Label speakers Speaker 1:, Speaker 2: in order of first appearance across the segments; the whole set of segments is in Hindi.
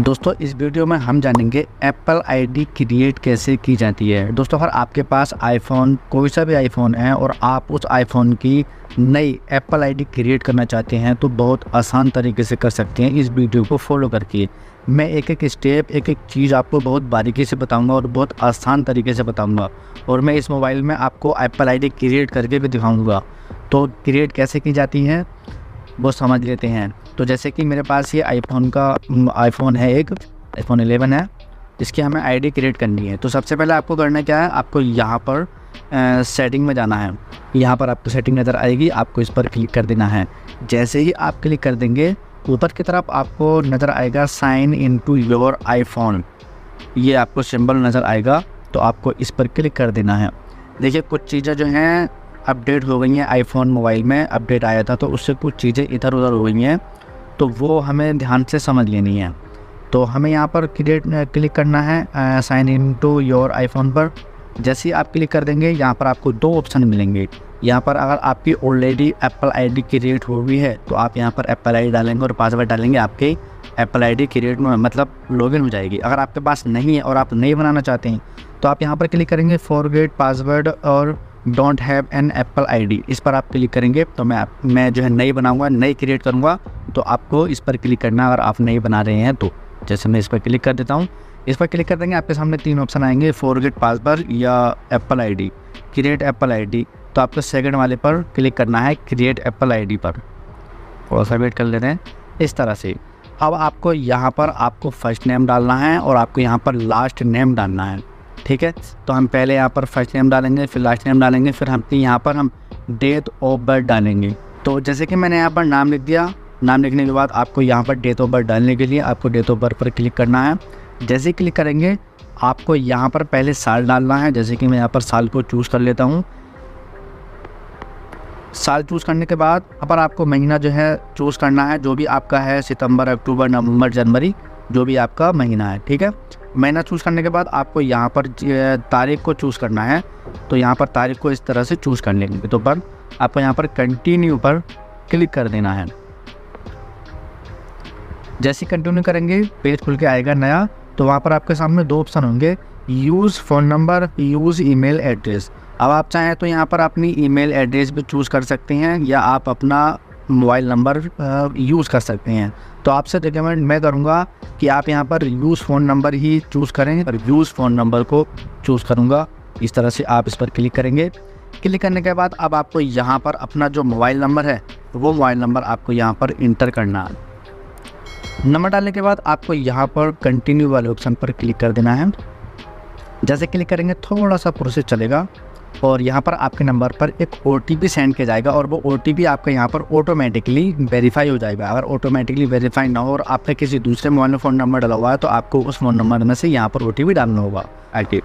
Speaker 1: दोस्तों इस वीडियो में हम जानेंगे एप्पल आईडी क्रिएट कैसे की जाती है दोस्तों अगर आपके पास आईफोन कोई सा भी आईफोन है और आप उस आईफोन की नई एप्पल आईडी क्रिएट करना चाहते हैं तो बहुत आसान तरीके से कर सकते हैं इस वीडियो को फॉलो करके मैं एक एक स्टेप एक एक चीज़ आपको बहुत बारीकी से बताऊँगा और बहुत आसान तरीके से बताऊँगा और मैं इस मोबाइल में आपको एप्पल आई क्रिएट करके भी दिखाऊँगा तो क्रिएट कैसे की जाती है वो समझ लेते हैं तो जैसे कि मेरे पास ये आईफोन का आईफोन है एक आईफोन 11 है इसकी हमें आईडी क्रिएट करनी है तो सबसे पहले आपको करना क्या है आपको यहाँ पर सेटिंग में जाना है यहाँ पर आपको सेटिंग नज़र आएगी आपको इस पर क्लिक कर देना है जैसे ही आप क्लिक कर देंगे ऊपर की तरफ आपको नज़र आएगा sign in to your iPhone ये आपको सिंबल नज़र आएगा तो आपको इस पर क्लिक कर देना है देखिए कुछ चीज़ें जो हैं अपडेट हो गई हैं आईफोन मोबाइल में अपडेट आया था तो उससे कुछ चीज़ें इधर उधर हो गई हैं तो वो हमें ध्यान से समझ लेनी है तो हमें यहाँ पर क्रिएट क्लिक करना है sign in to your iPhone पर जैसे ही आप क्लिक कर देंगे यहाँ पर आपको दो ऑप्शन मिलेंगे यहाँ पर अगर आपकी ऑलरेडी एप्पल आईडी क्रिएट हो गई है तो आप यहाँ पर एप्पल आईडी डालेंगे और पासवर्ड डालेंगे आपके एप्पल आईडी क्रिएट में मतलब लॉगिन हो जाएगी अगर आपके पास नहीं है और आप नहीं बनाना चाहते हैं तो आप यहाँ पर क्लिक करेंगे फॉरगेट पासवर्ड और don't have an Apple ID इस पर आप क्लिक करेंगे तो मैं मैं जो है नई बनाऊंगा नई क्रिएट करूंगा तो आपको इस पर क्लिक करना अगर आप नई बना रहे हैं तो जैसे मैं इस पर क्लिक कर देता हूँ इस पर क्लिक कर देंगे आपके सामने तीन ऑप्शन आएंगे फोर पास पासवर्ड या Apple D create Apple I तो आपको सेकंड वाले पर क्लिक करना है क्रिएट एप्पल आई पर और वेट कर लेते हैं इस तरह से अब आपको यहाँ पर आपको फर्स्ट नेम डालना है और आपको यहाँ पर लास्ट नेम डालना है ठीक है तो हम पहले यहाँ पर फर्स्ट नेम डालेंगे फिर लास्ट नेम डालेंगे फिर हम यहाँ पर हम डेट ऑफ बर्थ डालेंगे तो जैसे कि मैंने यहाँ पर नाम लिख दिया नाम लिखने के बाद आपको यहाँ पर डेट ऑफ बर्थ डालने के लिए आपको डेट ऑफ बर्थ पर क्लिक करना है जैसे क्लिक करेंगे आपको यहाँ पर पहले साल डालना है जैसे कि मैं यहाँ पर साल को चूज़ कर लेता हूँ साल चूज़ करने के बाद यहाँ पर आपको महीना जो है चूज़ करना है जो भी आपका है सितंबर अक्टूबर नवंबर जनवरी जो भी आपका महीना है ठीक है महीना चूज़ करने के बाद आपको यहाँ पर तारीख को चूज़ करना है तो यहाँ पर तारीख को इस तरह से चूज़ करने के तो पर आपको यहाँ पर कंटिन्यू पर क्लिक कर देना है जैसे कंटिन्यू करेंगे पेज खुल के आएगा नया तो वहाँ पर आपके सामने दो ऑप्शन होंगे use phone number use email address अब आप चाहें तो यहाँ पर अपनी ईमेल एड्रेस भी चूज़ कर सकते हैं या आप अपना मोबाइल नंबर यूज़ कर सकते हैं तो आपसे रिकमेंड मैं करूँगा कि आप यहाँ पर यूज़ फ़ोन नंबर ही चूज़ करें और यूज़ फ़ोन नंबर को चूज़ करूँगा इस तरह से आप इस पर क्लिक करेंगे क्लिक करने के बाद अब आपको यहाँ पर अपना जो मोबाइल नंबर है तो वो मोबाइल नंबर आपको यहाँ पर इंटर करना है नंबर डालने के बाद आपको यहाँ पर कंटिन्यू वाले ऑप्शन पर क्लिक कर देना है जैसे क्लिक करेंगे थोड़ा सा प्रोसेस चलेगा और यहाँ पर आपके नंबर पर एक ओ सेंड किया जाएगा और वो ओ आपका यहाँ पर ऑटोमेटिकली वेरीफाई हो जाएगा अगर ऑटोमेटिकली वेरीफाई ना हो और आपका किसी दूसरे मोबाइल में फ़ोन नंबर डाला हुआ है तो आपको उस फ़ोन नंबर में से यहाँ पर ओ डालना होगा आई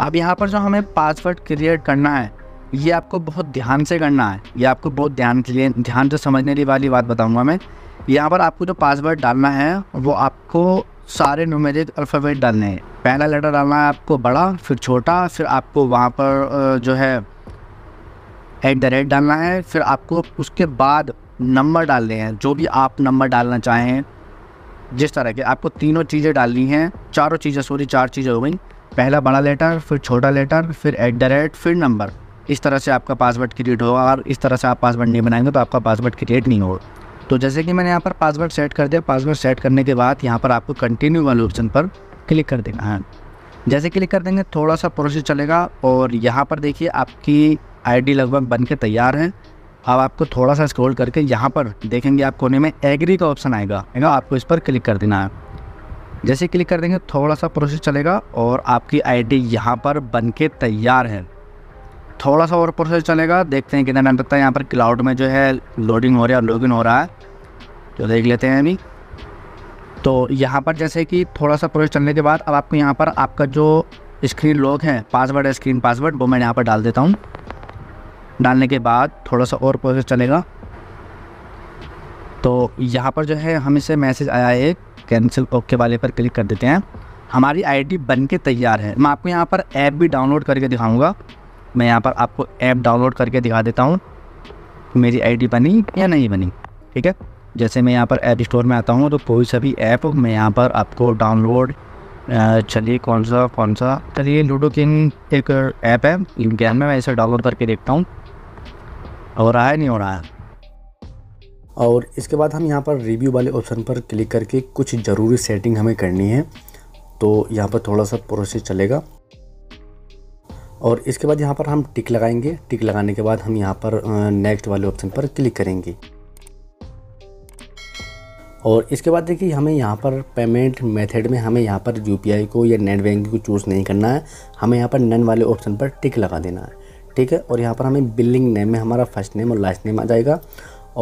Speaker 1: अब यहाँ पर जो हमें पासवर्ड क्रिएट करना है ये आपको बहुत ध्यान से करना है ये आपको बहुत ध्यान के लिए ध्यान से समझने वाली बात बताऊँगा मैं यहाँ पर आपको जो पासवर्ड डालना है वो आपको सारे नुमेरिक अल्फ़ाबेट डालने हैं पहला लेटर डालना है आपको बड़ा फिर छोटा फिर आपको वहाँ पर जो है एट द रेट डालना है फिर आपको उसके बाद नंबर डालने हैं जो भी आप नंबर डालना चाहें जिस तरह के आपको तीनों चीज़ें डालनी हैं चारों चीज़ें सॉरी चार चीज़ें हो गई पहला बड़ा लेटर फिर छोटा लेटर फिर एट द रेट फिर नंबर इस तरह से आपका पासवर्ड क्रिएट होगा और इस तरह से आप पासवर्ड नहीं बनाएंगे तो आपका पासवर्ड क्रिएट नहीं होगा तो जैसे कि मैंने यहाँ पर पासवर्ड सेट कर दिया पासवर्ड सेट करने के बाद यहाँ पर आपको कंटिन्यू वाले ऑप्शन पर क्लिक कर देना है जैसे क्लिक कर देंगे थोड़ा सा प्रोसेस चलेगा और यहाँ पर देखिए आपकी आईडी लगभग बन के तैयार है अब आपको थोड़ा सा स्क्रॉल करके यहाँ पर देखेंगे आप कोने में एग्री का ऑप्शन आएगा ना आपको इस पर क्लिक कर देना है जैसे क्लिक कर देंगे थोड़ा सा प्रोसेस चलेगा और आपकी आईडी यहाँ पर बन के तैयार है थोड़ा सा और प्रोसेस चलेगा देखते हैं कितना टाइम लगता है यहाँ पर क्लाउड में जो है लोडिंग हो रहा है और लॉगिन हो रहा है तो देख लेते हैं अभी तो यहाँ पर जैसे कि थोड़ा सा प्रोसेस चलने के बाद अब आपको यहाँ पर आपका जो स्क्रीन लॉक है पासवर्ड है स्क्रीन पासवर्ड वो मैं यहाँ पर डाल देता हूँ डालने के बाद थोड़ा सा और प्रोसेस चलेगा तो यहाँ पर जो है हमें से मैसेज आया है कैंसिल ओके वाले पर क्लिक कर देते हैं हमारी आईडी बन के तैयार है मैं आपको यहाँ पर ऐप भी डाउनलोड करके दिखाऊँगा मैं यहाँ पर आपको ऐप डाउनलोड करके दिखा देता हूँ मेरी आईडी बनी या नहीं बनी ठीक है जैसे मैं यहाँ पर ऐप स्टोर में आता हूँ तो कोई सा भी ऐप मैं यहाँ पर आपको डाउनलोड चलिए कौन सा कौन सा चलिए लूडो किंग एक ऐप है ज्ञान में मैं इसे डाउनलोड करके देखता हूँ हो रहा है नहीं हो रहा है
Speaker 2: और इसके बाद हम यहाँ पर रिव्यू वाले ऑप्शन पर क्लिक करके कुछ ज़रूरी सेटिंग हमें करनी है तो यहाँ पर थोड़ा सा प्रोसेस चलेगा और इसके बाद यहाँ पर हम टिक लगाएंगे टिक लगाने के बाद हम यहाँ पर नेक्स्ट वाले ऑप्शन पर क्लिक करेंगे और इसके बाद देखिए हमें यहाँ पर पेमेंट मेथड में हमें यहाँ पर यू को या नेट बैंकिंग को चूज़ नहीं करना है हमें यहाँ पर नन वाले ऑप्शन पर टिक लगा देना है ठीक है और यहाँ पर हमें बिलिंग नेम में हमारा फर्स्ट नेम और लास्ट नेम आ जाएगा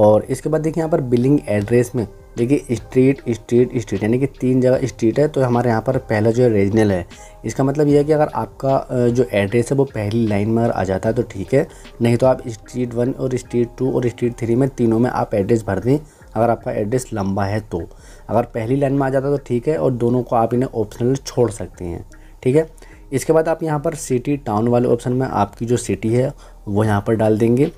Speaker 2: और इसके बाद देखिए यहाँ पर बिलिंग एड्रेस में देखिए स्ट्रीट स्ट्रीट स्ट्रीट यानी कि तीन जगह स्ट्रीट है तो हमारे यहाँ पर पहला जो है रीजनल है इसका मतलब यह है कि अगर आपका जो एड्रेस है वो पहली लाइन में अगर आ जाता है तो ठीक है नहीं तो आप स्ट्रीट वन और स्ट्रीट टू और स्ट्रीट थ्री में तीनों में आप एड्रेस भर दें अगर आपका एड्रेस लंबा है तो अगर पहली लाइन में आ जाता है तो ठीक है और दोनों को आप इन्हें ऑप्शनल छोड़ सकते हैं ठीक है इसके बाद आप यहाँ पर सिटी टाउन वाले ऑप्शन में आपकी जो सिटी है वो यहाँ पर डाल देंगे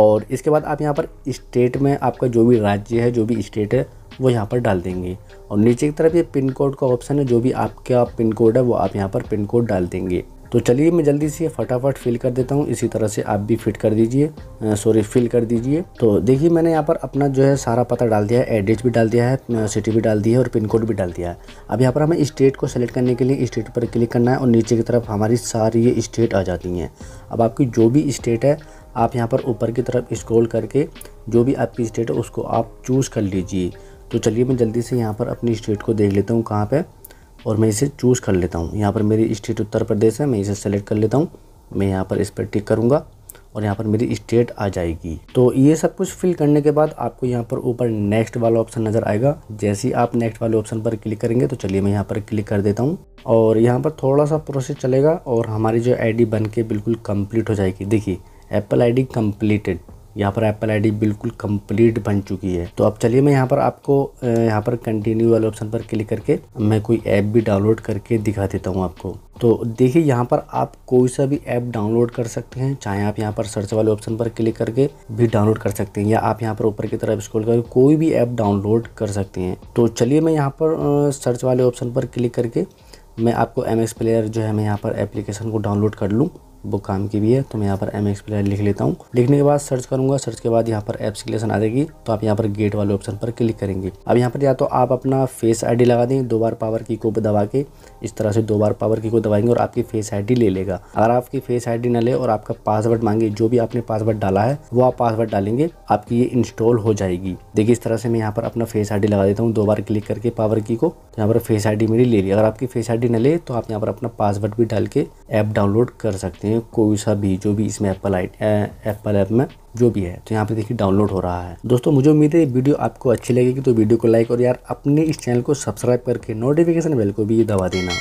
Speaker 2: और इसके बाद आप यहाँ पर स्टेट में आपका जो भी राज्य है जो भी स्टेट है वो यहाँ पर डाल देंगे और नीचे की तरफ ये पिन कोड का ऑप्शन है जो भी आपका पिन कोड है वो आप यहाँ पर पिन कोड डाल देंगे तो चलिए मैं जल्दी से फटाफट फिल कर देता हूँ इसी तरह से आप भी फिट कर दीजिए सॉरी फिल कर दीजिए तो देखिए मैंने यहाँ पर अपना जो है सारा पता डाल दिया है एड्रेस भी डाल दिया है सिटी भी डाल दी है और पिन कोड भी डाल दिया है अब यहाँ पर हमें स्टेट को सेलेक्ट करने के लिए स्टेट पर क्लिक करना है और नीचे की तरफ हमारी सारी ये स्टेट आ जाती हैं अब आपकी जो भी स्टेट है आप यहाँ पर ऊपर की तरफ स्क्रॉल करके जो भी आपकी स्टेट है उसको आप चूज़ कर लीजिए तो चलिए मैं जल्दी से यहाँ पर अपनी स्टेट को देख लेता हूँ कहाँ पर और मैं इसे चूज़ कर लेता हूँ यहाँ पर मेरी स्टेट उत्तर प्रदेश है मैं इसे सेलेक्ट कर लेता हूँ मैं यहाँ पर इस पर टिक करूँगा और यहाँ पर मेरी स्टेट आ जाएगी तो ये सब कुछ फिल करने के बाद आपको यहाँ पर ऊपर नेक्स्ट वाला ऑप्शन नज़र आएगा जैसे ही आप नेक्स्ट वाले ऑप्शन पर क्लिक करेंगे तो चलिए मैं यहाँ पर क्लिक कर देता हूँ और यहाँ पर थोड़ा सा प्रोसेस चलेगा और हमारी जो आईडी बन के बिल्कुल कंप्लीट हो जाएगी देखिए एप्पल आईडी कम्प्लीटेड यहाँ पर एप्पल आईडी बिल्कुल कंप्लीट बन चुकी है तो अब चलिए मैं यहाँ पर आपको यहाँ पर कंटिन्यू वाले ऑप्शन पर क्लिक करके मैं कोई ऐप भी डाउनलोड करके दिखा देता हूँ आपको तो देखिए यहाँ पर आप कोई सा भी ऐप डाउनलोड कर सकते हैं चाहे आप यहाँ पर सर्च वाले ऑप्शन पर क्लिक करके भी डाउनलोड कर सकते हैं या आप यहाँ पर ऊपर की तरफ स्क्रॉल करके कोई भी ऐप डाउनलोड कर सकते हैं तो चलिए मैं यहाँ पर सर्च वाले ऑप्शन पर क्लिक करके मैं आपको एम एक्स प्लेयर जो है मैं यहाँ पर एप्लीकेशन को डाउनलोड कर लूँ बुक काम की भी है तो मैं यहाँ पर एम एक्स लिख लेता हूँ लिखने के बाद सर्च करूंगा सर्च के बाद यहाँ पर एप्स की लेसन आ जाएगी तो आप यहाँ पर गेट वाले ऑप्शन पर क्लिक करेंगे अब यहाँ पर या तो आप अपना फेस आई लगा दें दो बार पावर की को दबा के इस तरह से दो बार पावर की को दबाएंगे और आपकी फेस आईडी ले लेगा अगर आपकी फेस आईडी ना ले और आपका पासवर्ड मांगे जो भी आपने पासवर्ड डाला है वो आप पासवर्ड डालेंगे आपकी ये इंस्टॉल हो जाएगी देखिए इस तरह से मैं यहाँ पर अपना फेस आईडी लगा देता हूँ दो बार क्लिक करके पावर की को तो यहाँ पर फेस आईडी मेरी ले ली अगर आपकी फेस आईडी ना ले तो आप यहाँ पर अपना पासवर्ड भी डाल के ऐप डाउनलोड कर सकते हैं कोई सा भी जो भी इसमें एप्पल आई एप्पल ऐप में जो भी है तो यहाँ पे देखिए डाउनलोड हो रहा है दोस्तों मुझे उम्मीद है वीडियो आपको अच्छी लगेगी तो वीडियो को लाइक और यार अपने इस चैनल को सब्सक्राइब करके नोटिफिकेशन बेल को भी दबा देना